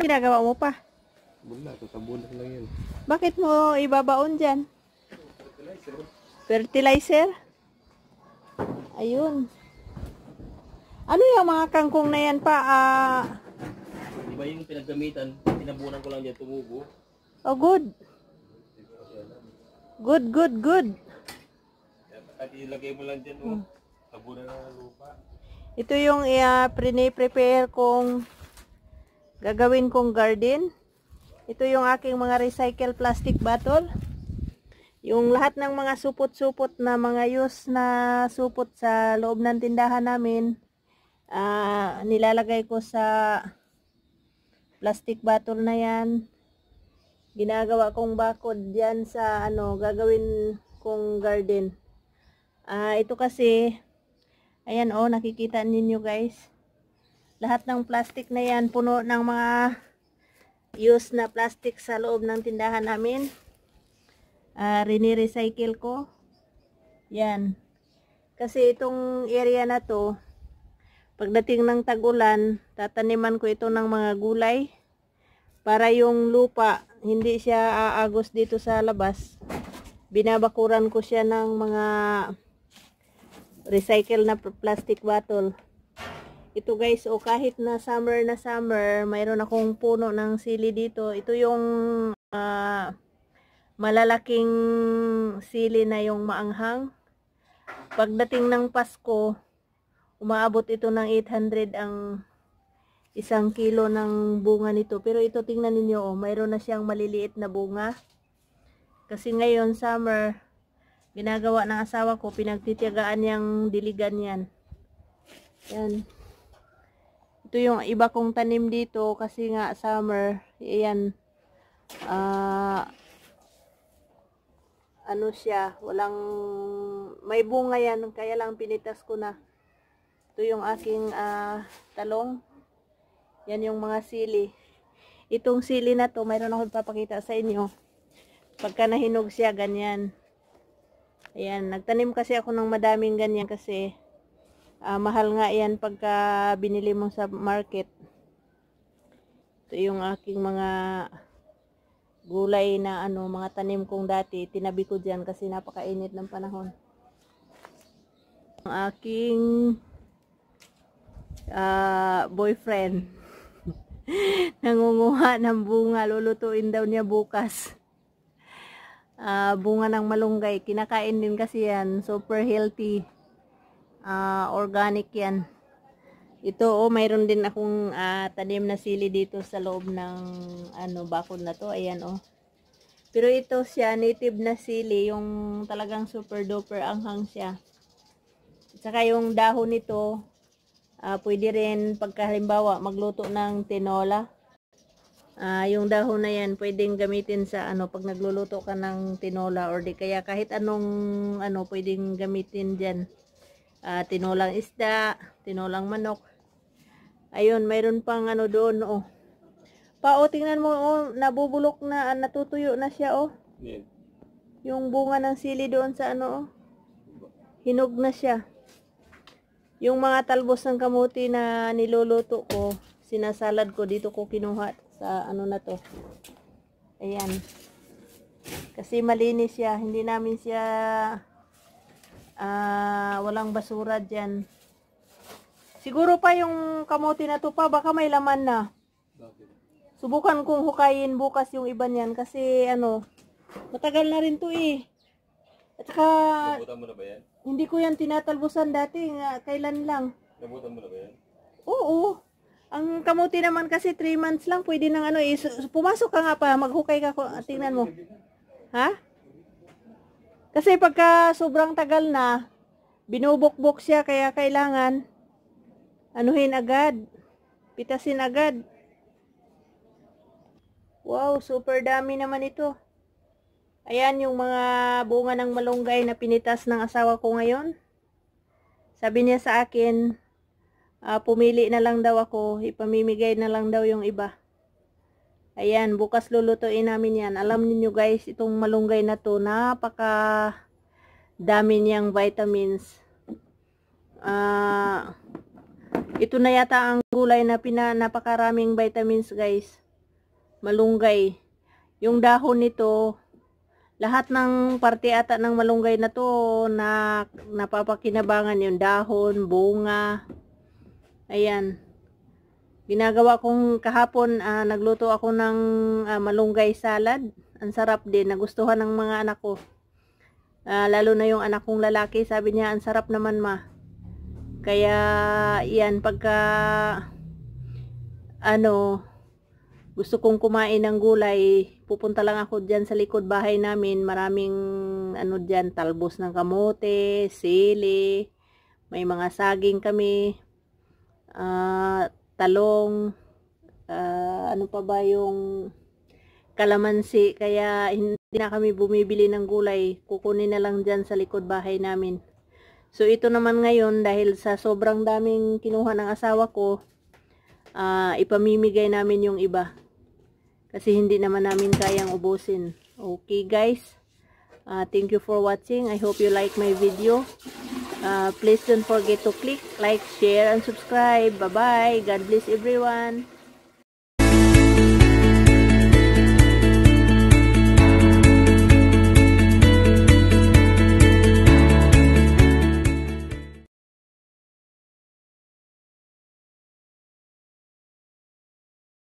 Ano ginagawa mo pa? Bula, tatabunan lang yan. Bakit mo ibabaon dyan? Fertilizer. Fertilizer? Ayun. Ano yung mga kangkong na yan pa? Ah... Iba yung pinaggamitan. Tinabunan ko lang dyan, tumubo. Oh, good. Good, good, good. At ilagay mo lang dyan, oh. Hmm. Tabunan ng lupa. Ito yung uh, ah, pre-prepare kong gagawin kong garden ito yung aking mga recycle plastic bottle yung lahat ng mga supot-supot na mga use na supot sa loob ng tindahan namin uh, nilalagay ko sa plastic bottle na yan ginagawa kong bakod yan sa ano gagawin kong garden uh, ito kasi ayan oh nakikita ninyo guys lahat ng plastic na yan puno ng mga used na plastic sa loob ng tindahan namin uh, rinirecycle ko yan kasi itong area na to pagdating ng tagulan tataniman ko ito ng mga gulay para yung lupa hindi siya aagos dito sa labas binabakuran ko siya ng mga recycle na plastic bottle ito guys, o oh, kahit na summer na summer, mayroon akong puno ng sili dito. Ito yung uh, malalaking sili na yung maanghang. Pagdating ng Pasko, umaabot ito ng 800 ang isang kilo ng bunga nito. Pero ito tingnan ninyo, oh, mayroon na siyang maliliit na bunga. Kasi ngayon, summer, ginagawa ng asawa ko, pinagtitiyagaan niyang diligan yan. Yan ito yung iba kong tanim dito kasi nga summer ayan uh, ah, ano siya walang may bunga yan kaya lang pinitas ko na ito yung aking uh, talong yan yung mga sili itong sili na to mayroon ako papakita sa inyo pagka nahinog siya ganyan ayan nagtanim kasi ako ng madaming ganyan kasi uh, mahal nga yan pagka binili mo sa market ito yung aking mga gulay na ano mga tanim kong dati tinabi ko dyan kasi napakainit ng panahon ang aking uh, boyfriend nangunguha ng bunga lulutuin daw niya bukas uh, bunga ng malunggay kinakain din kasi yan super healthy uh, organic yan ito oh mayroon din akong uh, tanim na sili dito sa loob ng ano bakod na to ayan oh pero ito siya native na sili yung talagang super duper anghang siya saka yung dahon nito uh, pwede rin pagka magluto ng tinola uh, yung dahon na yan pwedeng gamitin sa ano pag nagluluto ka ng tinola or di kaya kahit anong ano pwedeng gamitin dyan uh, tinolang isda, tinolang manok. Ayun, mayroon pang ano doon, oh. Pa, oh, tingnan mo, oh, nabubulok na, ah, natutuyo na siya, oh. Yeah. Yung bunga ng sili doon sa ano, oh. Hinog na siya. Yung mga talbos ng kamuti na niluluto ko, sinasalad ko, dito ko kinuha sa ano na to. Ayan. Kasi malinis siya, hindi namin siya uh, walang basura dyan. Siguro pa yung kamote na to pa, baka may laman na. Subukan kong hukayin bukas yung iba niyan kasi ano, matagal na rin to eh. At saka, Nabutan mo na ba yan? hindi ko yan tinatalbusan dati, nga, kailan lang. Nabutan mo na ba yan? Oo. Ang kamuti naman kasi 3 months lang, pwede nang ano, is, eh. pumasok ka nga pa, maghukay ka, ko- ah, tingnan mo. Ha? Kasi pagka sobrang tagal na, binubukbok siya kaya kailangan anuhin agad. Pitasin agad. Wow, super dami naman ito. Ayan yung mga bunga ng malunggay na pinitas ng asawa ko ngayon. Sabi niya sa akin, uh, pumili na lang daw ako, ipamimigay na lang daw yung iba. Ayan, bukas lulutuin namin yan. Alam niyo guys, itong malunggay na to, napaka dami niyang vitamins. Uh, ito na yata ang gulay na pina, napakaraming vitamins guys. Malunggay. Yung dahon nito, lahat ng parte ata ng malunggay na to, na, napapakinabangan yung dahon, bunga. Ayan. Ginagawa kong kahapon, uh, nagluto ako ng uh, malunggay salad. Ang sarap din, nagustuhan ng mga anak ko. Uh, lalo na yung anak kong lalaki, sabi niya, ang sarap naman ma. Kaya, yan, pagka, ano, gusto kong kumain ng gulay, pupunta lang ako dyan sa likod bahay namin. Maraming, ano dyan, talbos ng kamote, sili, may mga saging kami, at, uh, talong, uh, ano pa ba yung kalamansi. Kaya hindi na kami bumibili ng gulay. Kukunin na lang dyan sa likod bahay namin. So ito naman ngayon dahil sa sobrang daming kinuha ng asawa ko, uh, ipamimigay namin yung iba. Kasi hindi naman namin kayang ubusin. Okay guys, uh, thank you for watching. I hope you like my video. Uh, please don't forget to click like, share, and subscribe. Bye-bye. God bless everyone.